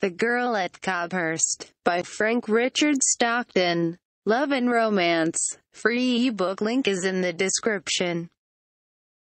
The Girl at Cobhurst by Frank Richard Stockton. Love and Romance. Free ebook link is in the description.